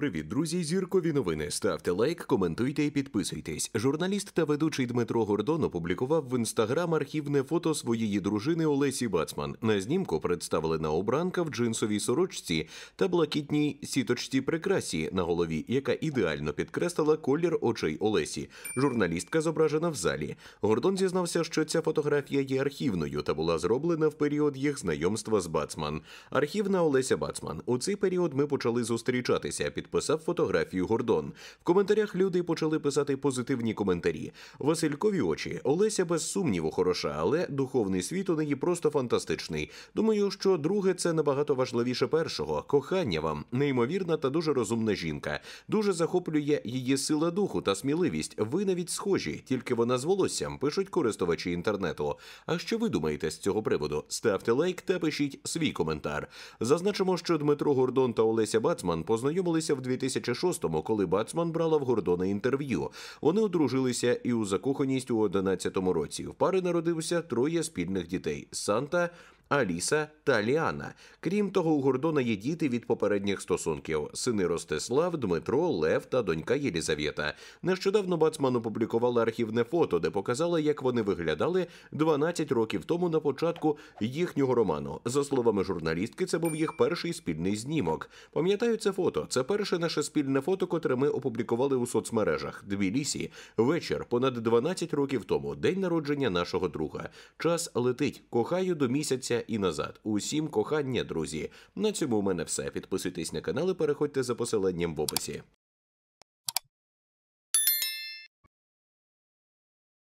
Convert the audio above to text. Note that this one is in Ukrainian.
Привіт, друзі! Зіркові новини. Ставте лайк, коментуйте і підписуйтесь. Журналіст та ведучий Дмитро Гордон опублікував в інстаграм архівне фото своєї дружини Олесі Бацман. На знімку представлена обранка в джинсовій сорочці та блакитній сіточці прикрасі на голові, яка ідеально підкреслила колір очей Олесі. Журналістка зображена в залі. Гордон зізнався, що ця фотографія є архівною та була зроблена в період їх знайомства з Бацман. Архівна Олеся Бацман. У цей період ми почали зустрічатися під підписав фотографію Гордон. В коментарях люди почали писати позитивні коментарі. Василькові очі Олеся без сумніву хороша, але духовний світ у неї просто фантастичний. Думаю, що друге це набагато важливіше першого. Кохання вам, неймовірна та дуже розумна жінка. Дуже захоплює її сила духу та сміливість. Ви навіть схожі, тільки вона з волоссям пишуть користувачі інтернету. А що ви думаєте з цього приводу? Ставте лайк та пишіть свій коментар. Зазначимо, що Дмитро Гордон та Олеся Бацман познайомилися зустрілися в 2006-му, коли Бацман брала в Гордона інтерв'ю. Вони одружилися і у закоханість у 11 році. В пари народився троє спільних дітей Санта. Аліса та Ліана. Крім того, у Гордона є діти від попередніх стосунків: сини Ростислав, Дмитро, Лев та донька Єлізавєта. Нещодавно Бацман опублікувала архівне фото, де показала, як вони виглядали 12 років тому на початку їхнього роману. За словами журналістки, це був їх перший спільний знімок. Пам'ятаю це фото. Це перше наше спільне фото, котре ми опублікували у соцмережах. Дві лісі вечір, понад 12 років тому, день народження нашого друга. Час летить. Кохаю до місяця і назад. Усім кохання, друзі. На цьому у мене все. Підписуйтесь на канал і переходьте за посиланням в описі.